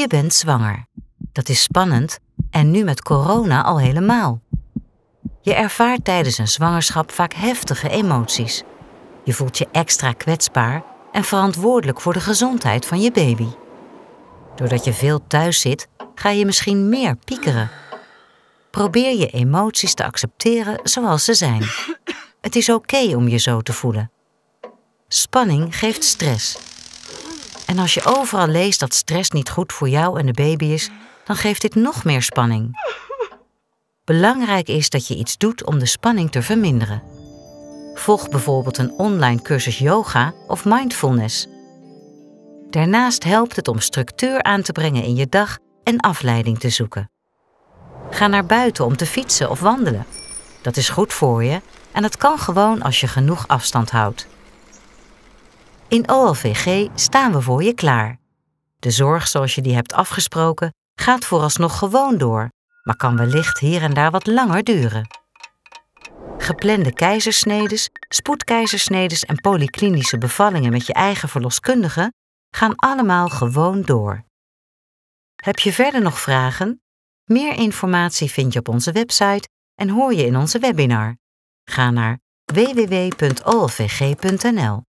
je bent zwanger. Dat is spannend en nu met corona al helemaal. Je ervaart tijdens een zwangerschap vaak heftige emoties. Je voelt je extra kwetsbaar en verantwoordelijk voor de gezondheid van je baby. Doordat je veel thuis zit, ga je misschien meer piekeren. Probeer je emoties te accepteren zoals ze zijn. Het is oké om je zo te voelen. Spanning geeft stress en als je overal leest dat stress niet goed voor jou en de baby is, dan geeft dit nog meer spanning. Belangrijk is dat je iets doet om de spanning te verminderen. Volg bijvoorbeeld een online cursus yoga of mindfulness. Daarnaast helpt het om structuur aan te brengen in je dag en afleiding te zoeken. Ga naar buiten om te fietsen of wandelen. Dat is goed voor je en dat kan gewoon als je genoeg afstand houdt. In OLVG staan we voor je klaar. De zorg zoals je die hebt afgesproken gaat vooralsnog gewoon door, maar kan wellicht hier en daar wat langer duren. Geplande keizersnedes, spoedkeizersnedes en polyklinische bevallingen met je eigen verloskundige gaan allemaal gewoon door. Heb je verder nog vragen? Meer informatie vind je op onze website en hoor je in onze webinar. Ga naar www.olvg.nl